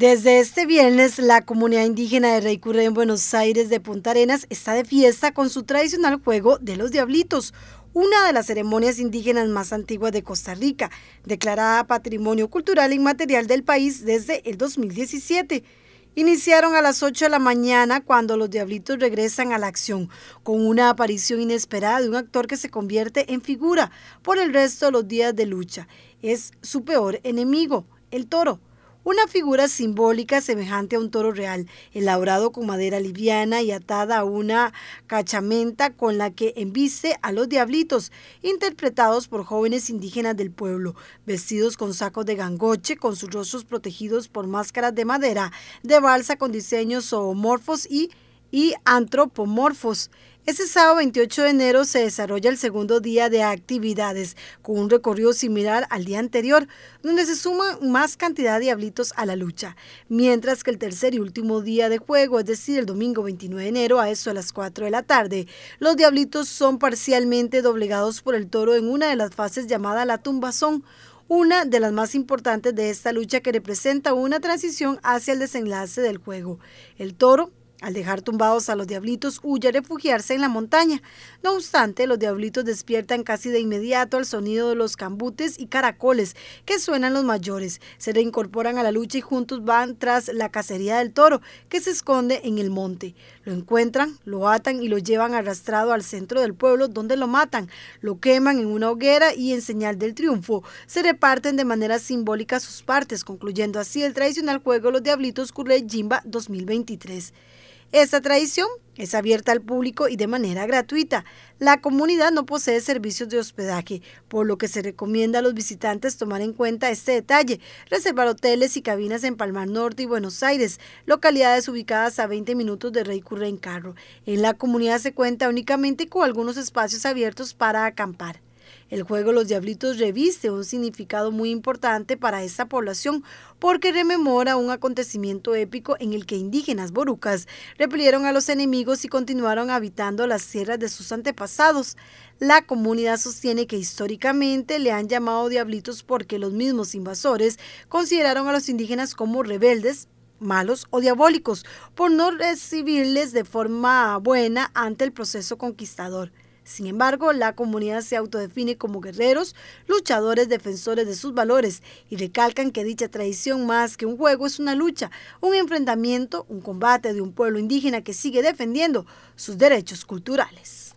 Desde este viernes, la comunidad indígena de Reycurre en Buenos Aires de Punta Arenas está de fiesta con su tradicional juego de los diablitos, una de las ceremonias indígenas más antiguas de Costa Rica, declarada Patrimonio Cultural Inmaterial del país desde el 2017. Iniciaron a las 8 de la mañana cuando los diablitos regresan a la acción, con una aparición inesperada de un actor que se convierte en figura por el resto de los días de lucha. Es su peor enemigo, el toro una figura simbólica semejante a un toro real, elaborado con madera liviana y atada a una cachamenta con la que enviste a los diablitos, interpretados por jóvenes indígenas del pueblo, vestidos con sacos de gangoche, con sus rostros protegidos por máscaras de madera, de balsa con diseños zoomorfos y, y antropomorfos. Este sábado 28 de enero se desarrolla el segundo día de actividades, con un recorrido similar al día anterior, donde se suman más cantidad de diablitos a la lucha, mientras que el tercer y último día de juego, es decir, el domingo 29 de enero a eso a las 4 de la tarde, los diablitos son parcialmente doblegados por el toro en una de las fases llamada la tumbazón, una de las más importantes de esta lucha que representa una transición hacia el desenlace del juego. El toro al dejar tumbados a los diablitos, huye a refugiarse en la montaña. No obstante, los diablitos despiertan casi de inmediato al sonido de los cambutes y caracoles que suenan los mayores. Se reincorporan a la lucha y juntos van tras la cacería del toro, que se esconde en el monte. Lo encuentran, lo atan y lo llevan arrastrado al centro del pueblo, donde lo matan, lo queman en una hoguera y en señal del triunfo se reparten de manera simbólica sus partes, concluyendo así el tradicional juego Los Diablitos Currey Jimba 2023. Esta tradición es abierta al público y de manera gratuita. La comunidad no posee servicios de hospedaje, por lo que se recomienda a los visitantes tomar en cuenta este detalle, reservar hoteles y cabinas en Palmar Norte y Buenos Aires, localidades ubicadas a 20 minutos de Rey en carro. En la comunidad se cuenta únicamente con algunos espacios abiertos para acampar. El juego Los Diablitos reviste un significado muy importante para esta población porque rememora un acontecimiento épico en el que indígenas borucas repelieron a los enemigos y continuaron habitando las sierras de sus antepasados. La comunidad sostiene que históricamente le han llamado diablitos porque los mismos invasores consideraron a los indígenas como rebeldes malos o diabólicos, por no recibirles de forma buena ante el proceso conquistador. Sin embargo, la comunidad se autodefine como guerreros, luchadores, defensores de sus valores y recalcan que dicha tradición más que un juego es una lucha, un enfrentamiento, un combate de un pueblo indígena que sigue defendiendo sus derechos culturales.